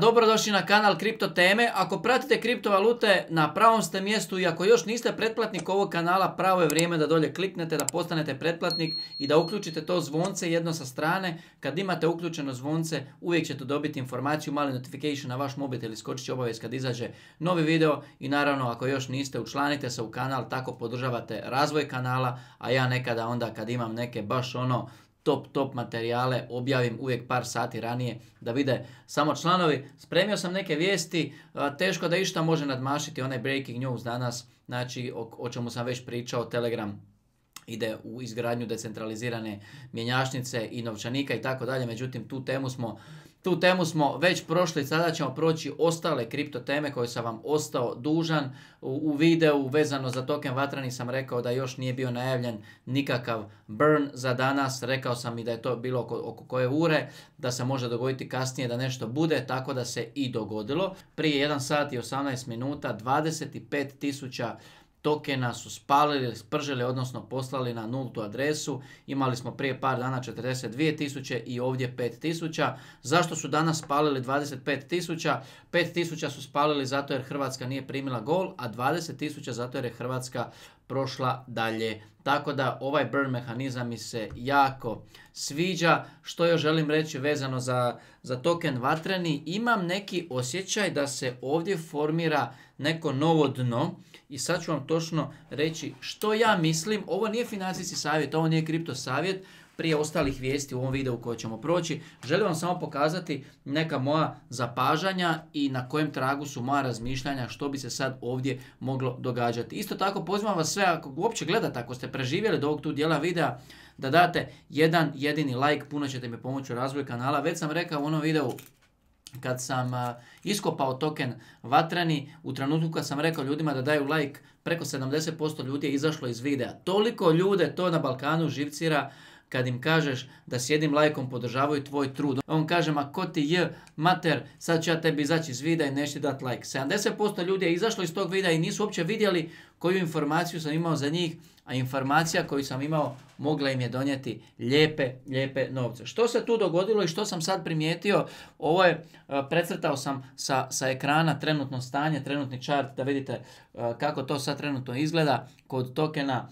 Dobrodošli na kanal Kripto Teme. Ako pratite kriptovalute na pravom ste mjestu i ako još niste pretplatnik ovog kanala, pravo je vrijeme da dolje kliknete, da postanete pretplatnik i da uključite to zvonce jedno sa strane. Kad imate uključeno zvonce, uvijek ćete dobiti informaciju, mali notification na vaš mobitel ili skočit će obavijest kad izađe novi video. I naravno, ako još niste, učlanite se u kanal, tako podržavate razvoj kanala, a ja nekada onda kad imam neke baš ono top, top materijale objavim uvijek par sati ranije da vide samo članovi. Spremio sam neke vijesti, teško da išta može nadmašiti onaj breaking news danas, znači o, čemu sam već pričao, Telegram ide u izgradnju decentralizirane mjenjačnice i novčanika i tako dalje. Međutim, tu temu smo tu temu smo već prošli, sada ćemo proći ostale kripto teme koje sam vam ostao dužan. U, videu vezano za token Vatrani sam rekao da još nije bio najavljen nikakav burn za danas. Rekao sam i da je to bilo oko, koje ure, da se može dogoditi kasnije da nešto bude, tako da se i dogodilo. Prije 1 sat i 18 minuta 25 tisuća tokena su spalili, spržili, odnosno poslali na nultu adresu. Imali smo prije par dana 42.000 i ovdje 5.000. Zašto su danas spalili 25.000? 5.000 su spalili zato jer Hrvatska nije primila gol, a 20.000 zato jer je Hrvatska prošla dalje. Tako da ovaj burn mehanizam mi se jako sviđa. Što još želim reći vezano za, za token vatreni, imam neki osjećaj da se ovdje formira neko novo dno i sad ću vam točno reći što ja mislim. Ovo nije financijski savjet, ovo nije kripto savjet, prije ostalih vijesti u ovom videu koje ćemo proći. Želim vam samo pokazati neka moja zapažanja i na kojem tragu su moja razmišljanja što bi se sad ovdje moglo događati. Isto tako pozivam vas sve ako uopće gledate, ako ste preživjeli do ovog tu dijela videa, da date jedan jedini like, puno ćete mi pomoći u razvoju kanala. Već sam rekao u onom videu kad sam iskopao token Vatrani, u trenutku kad sam rekao ljudima da daju like, preko 70% ljudi je izašlo iz videa. Toliko ljude to na Balkanu živcira kad im kažeš da s jednim lajkom podržavaju tvoj trud. On kaže, ma ko ti je mater, sad ću ja tebi izaći iz videa i nešto dat like. 70% ljudi je izašlo iz tog videa i nisu uopće vidjeli koju informaciju sam imao za njih, a informacija koju sam imao mogla im je donijeti lijepe, lijepe novce. Što se tu dogodilo i što sam sad primijetio, ovo je, e, precrtao sam sa, ekrana trenutno stanje, trenutni čart da vidite e, kako to sad trenutno izgleda kod tokena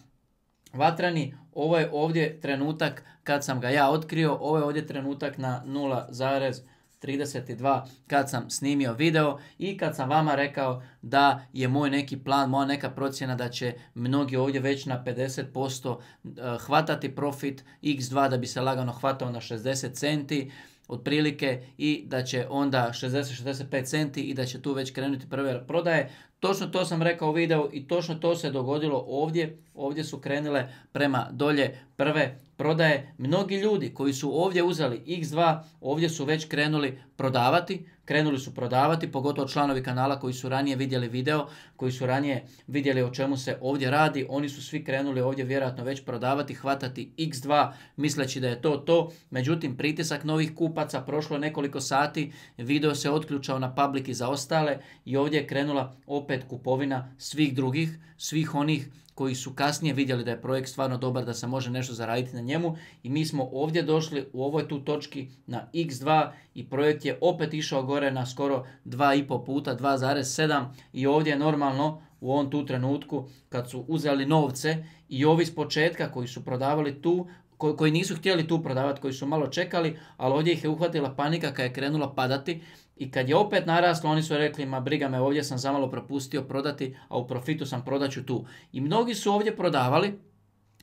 vatrani. Ovo je ovdje trenutak kad sam ga ja otkrio, ovo je ovdje trenutak na 0,32 kad sam snimio video i kad sam vama rekao da je moj neki plan, moja neka procjena da će mnogi ovdje već na 50% eh, hvatati profit x2 da bi se lagano hvatao na 60 centi otprilike i da će onda 60-65 centi i da će tu već krenuti prve prodaje. Točno to sam rekao u videu i točno to se dogodilo ovdje. Ovdje su krenile prema dolje prve prodaje. Mnogi ljudi koji su ovdje uzeli X2, ovdje su već krenuli prodavati. Krenuli su prodavati, pogotovo članovi kanala koji su ranije vidjeli video, koji su ranije vidjeli o čemu se ovdje radi. Oni su svi krenuli ovdje vjerojatno već prodavati, hvatati X2, misleći da je to to. Međutim, pritisak novih kupaca, prošlo nekoliko sati, video se otključao na public i za ostale i ovdje je krenula opet opet kupovina svih drugih, svih onih koji su kasnije vidjeli da je projekt stvarno dobar, da se može nešto zaraditi na njemu i mi smo ovdje došli u ovoj tu točki na x2 i projekt je opet išao gore na skoro 2,5 puta, 2,7 i ovdje je normalno u ovom tu trenutku kad su uzeli novce i ovi s početka koji su prodavali tu koji nisu htjeli tu prodavati, koji su malo čekali, ali ovdje ih je uhvatila panika kad je krenula padati i kad je opet naraslo, oni su rekli, ma briga me, ovdje sam zamalo propustio prodati, a u profitu sam ću tu. I mnogi su ovdje prodavali,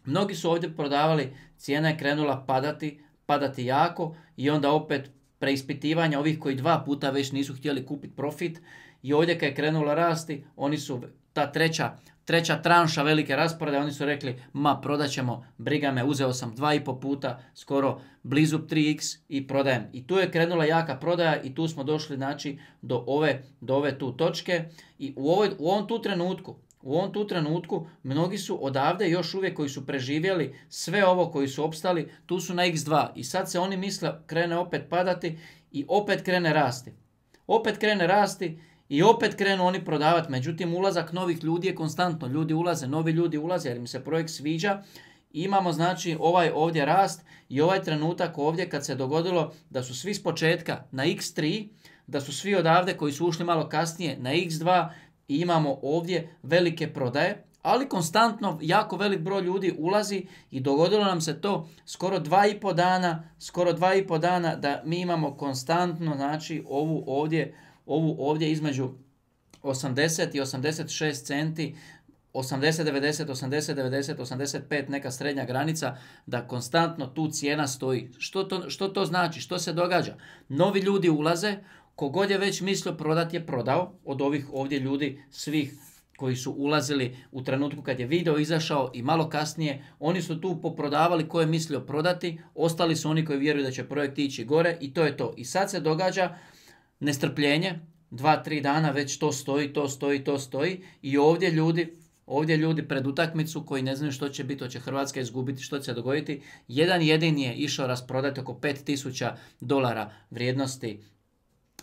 mnogi su ovdje prodavali, cijena je krenula padati, padati jako i onda opet preispitivanja ovih koji dva puta već nisu htjeli kupiti profit i ovdje kad je krenula rasti, oni su ta treća treća tranša velike rasporede, oni su rekli, ma prodat ćemo, briga me, uzeo sam dva i po puta, skoro blizu 3x i prodajem. I tu je krenula jaka prodaja i tu smo došli znači, do, ove, do ove tu točke. I u, ovoj, u ovom tu trenutku, u ovom tu trenutku mnogi su odavde još uvijek koji su preživjeli sve ovo koji su opstali, tu su na x2 i sad se oni misle krene opet padati i opet krene rasti. Opet krene rasti i opet krenu oni prodavati, međutim ulazak novih ljudi je konstantno, ljudi ulaze, novi ljudi ulaze jer im se projekt sviđa. Imamo znači ovaj ovdje rast i ovaj trenutak ovdje kad se dogodilo da su svi s početka na x3, da su svi odavde koji su ušli malo kasnije na x2 i imamo ovdje velike prodaje, ali konstantno jako velik broj ljudi ulazi i dogodilo nam se to skoro dva i po dana, skoro dva i po dana da mi imamo konstantno znači ovu ovdje ovu ovdje između 80 i 86 centi 80, 90, 80, 90, 85 neka srednja granica, da konstantno tu cijena stoji. Što to, što to znači? Što se događa? Novi ljudi ulaze, kogod je već mislio prodat je prodao, od ovih ovdje ljudi svih koji su ulazili u trenutku kad je video izašao i malo kasnije, oni su tu poprodavali ko je mislio prodati, ostali su oni koji vjeruju da će projekt ići gore i to je to. I sad se događa nestrpljenje, dva, tri dana već to stoji, to stoji, to stoji i ovdje ljudi, ovdje ljudi pred utakmicu koji ne znaju što će biti, hoće Hrvatska izgubiti, što će se dogoditi. Jedan jedini je išao rasprodati oko 5000 dolara vrijednosti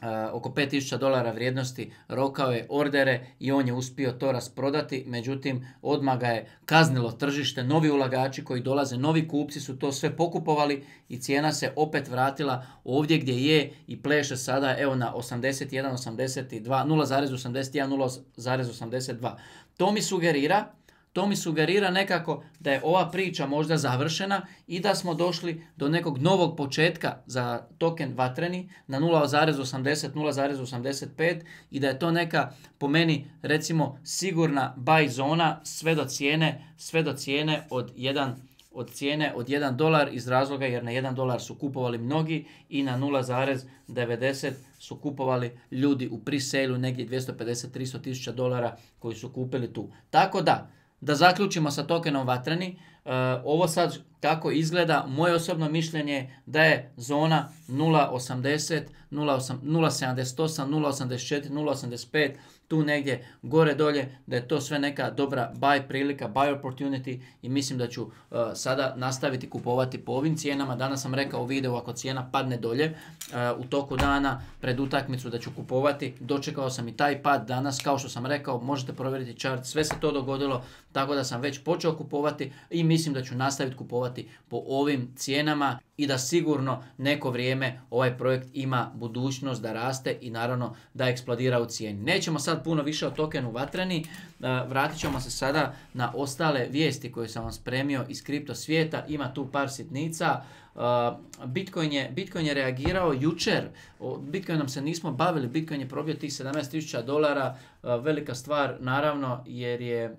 Eh, oko 5000 dolara vrijednosti rokao je ordere i on je uspio to rasprodati, međutim odmah ga je kaznilo tržište, novi ulagači koji dolaze, novi kupci su to sve pokupovali i cijena se opet vratila ovdje gdje je i pleše sada evo na 81, 82, 0,81, 0,82. To mi sugerira to mi sugerira nekako da je ova priča možda završena i da smo došli do nekog novog početka za token vatreni na 0,80, 0,85 i da je to neka po meni recimo sigurna buy zona sve do cijene, sve do cijene od 1 od cijene od 1 dolar iz razloga jer na 1 dolar su kupovali mnogi i na 0,90 su kupovali ljudi u priselju negdje 250-300 tisuća dolara koji su kupili tu. Tako da, da zaključimo sa tokenom vatreni, e, ovo sad kako izgleda, moje osobno mišljenje da je zona 0.80, 0.78, 0.84, 0.85, tu negdje gore dolje, da je to sve neka dobra buy prilika, buy opportunity i mislim da ću eh, sada nastaviti kupovati po ovim cijenama. Danas sam rekao u videu ako cijena padne dolje eh, u toku dana pred utakmicu da ću kupovati. Dočekao sam i taj pad danas kao što sam rekao možete provjeriti chart, sve se to dogodilo tako da sam već počeo kupovati i mislim da ću nastaviti kupovati po ovim cijenama i da sigurno neko vrijeme ovaj projekt ima budućnost da raste i naravno da eksplodira u cijeni. Nećemo sad puno više o tokenu Vatreni. E, vratit ćemo se sada na ostale vijesti koje sam vam spremio iz kripto svijeta. Ima tu par sitnica. E, Bitcoin je, Bitcoin je reagirao jučer. Bitcoinom se nismo bavili. Bitcoin je probio tih 17.000 dolara. E, velika stvar naravno jer je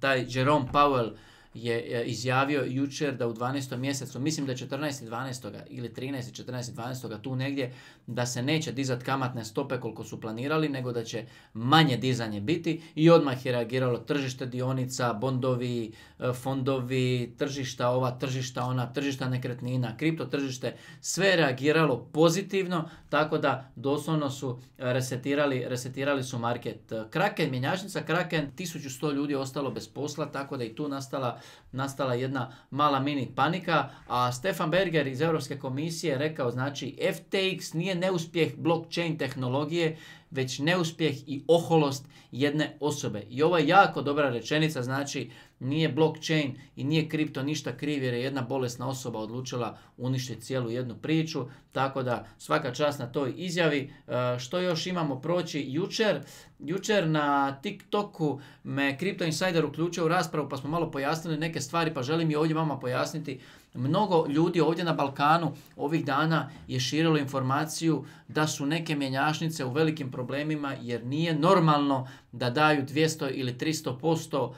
taj Jerome Powell je e, izjavio jučer da u 12. mjesecu, mislim da je 14.12. ili 13.14.12. tu negdje, da se neće dizati kamatne stope koliko su planirali, nego da će manje dizanje biti i odmah je reagiralo tržište dionica, bondovi, e, fondovi, tržišta ova, tržišta ona, tržišta nekretnina, kripto tržište, sve je reagiralo pozitivno, tako da doslovno su e, resetirali, resetirali su market. Kraken, mjenjačnica Kraken, 1100 ljudi je ostalo bez posla, tako da i tu nastala nastala jedna mala mini panika, a Stefan Berger iz Europske komisije rekao znači FTX nije neuspjeh blockchain tehnologije već neuspjeh i oholost jedne osobe. I ovo je jako dobra rečenica, znači nije blockchain i nije kripto ništa kriv jer je jedna bolesna osoba odlučila uništiti cijelu jednu priču, tako da svaka čast na toj izjavi. E, što još imamo proći jučer? Jučer na TikToku me Crypto Insider uključio u raspravu pa smo malo pojasnili neke stvari pa želim i ovdje vama pojasniti Mnogo ljudi ovdje na Balkanu ovih dana je širilo informaciju da su neke mjenjačnice u velikim problemima jer nije normalno da daju 200 ili 300% e,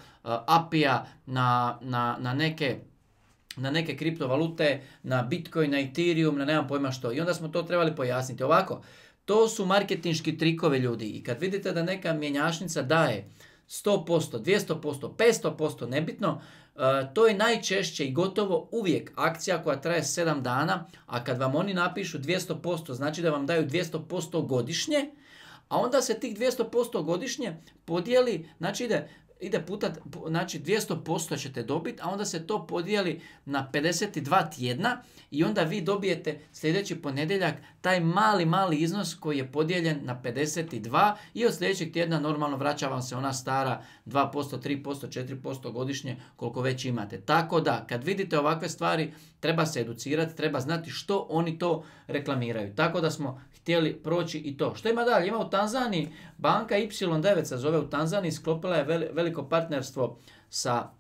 apija na, na, na neke na neke kriptovalute, na Bitcoin, na Ethereum, na nemam pojma što. I onda smo to trebali pojasniti. Ovako, to su marketinški trikovi ljudi i kad vidite da neka mjenjašnica daje 100%, 200%, 500%, nebitno, E, to je najčešće i gotovo uvijek akcija koja traje 7 dana, a kad vam oni napišu 200%, znači da vam daju 200% godišnje, a onda se tih 200% godišnje podijeli, znači ide ide puta, znači 200% ćete dobiti, a onda se to podijeli na 52 tjedna i onda vi dobijete sljedeći ponedjeljak taj mali, mali iznos koji je podijeljen na 52 i od sljedećeg tjedna normalno vraća vam se ona stara 2%, 3%, 4% godišnje koliko već imate. Tako da, kad vidite ovakve stvari, treba se educirati, treba znati što oni to reklamiraju. Tako da smo htjeli proći i to. Što ima dalje? Ima u Tanzaniji, banka Y9 se zove u Tanzaniji, sklopila je veliko partnerstvo sa,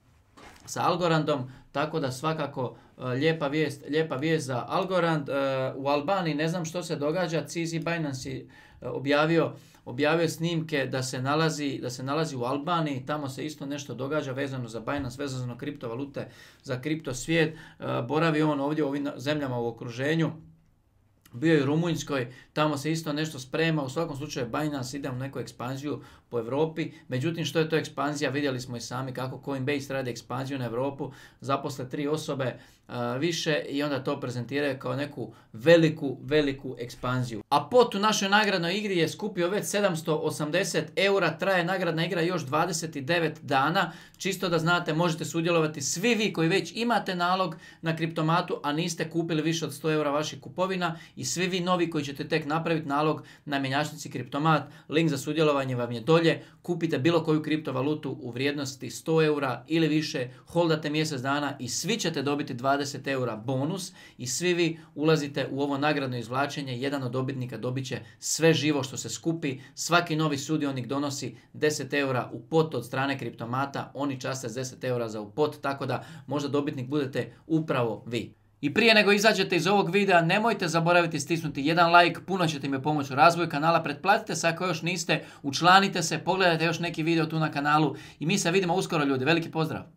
sa Algorandom, tako da svakako e, lijepa vijest, lijepa vijest za Algorand. E, u Albaniji ne znam što se događa, cizi Binance je e, objavio objavio snimke da se nalazi da se nalazi u Albaniji, tamo se isto nešto događa vezano za Binance, vezano za kriptovalute, za kripto svijet. Boravi on ovdje u ovim zemljama u okruženju bio je u Rumunjskoj, tamo se isto nešto sprema, u svakom slučaju Binance ide u neku ekspanziju po Europi, međutim što je to ekspanzija, vidjeli smo i sami kako Coinbase radi ekspanziju na Europu, zaposle tri osobe, više i onda to prezentiraju kao neku veliku, veliku ekspanziju. A pot u našoj nagradnoj igri je skupio već 780 eura, traje nagradna igra još 29 dana. Čisto da znate, možete sudjelovati svi vi koji već imate nalog na kriptomatu, a niste kupili više od 100 eura vaših kupovina i svi vi novi koji ćete tek napraviti nalog na mjenjačnici kriptomat. Link za sudjelovanje vam je dolje. Kupite bilo koju kriptovalutu u vrijednosti 100 eura ili više, holdate mjesec dana i svi ćete dobiti 20 20 eura bonus i svi vi ulazite u ovo nagradno izvlačenje. Jedan od dobitnika dobit će sve živo što se skupi. Svaki novi sudionik donosi 10 eura u pot od strane kriptomata. Oni časte 10 eura za u pot, tako da možda dobitnik budete upravo vi. I prije nego izađete iz ovog videa, nemojte zaboraviti stisnuti jedan like, puno ćete mi pomoći u razvoju kanala, pretplatite se ako još niste, učlanite se, pogledajte još neki video tu na kanalu i mi se vidimo uskoro ljudi, veliki pozdrav!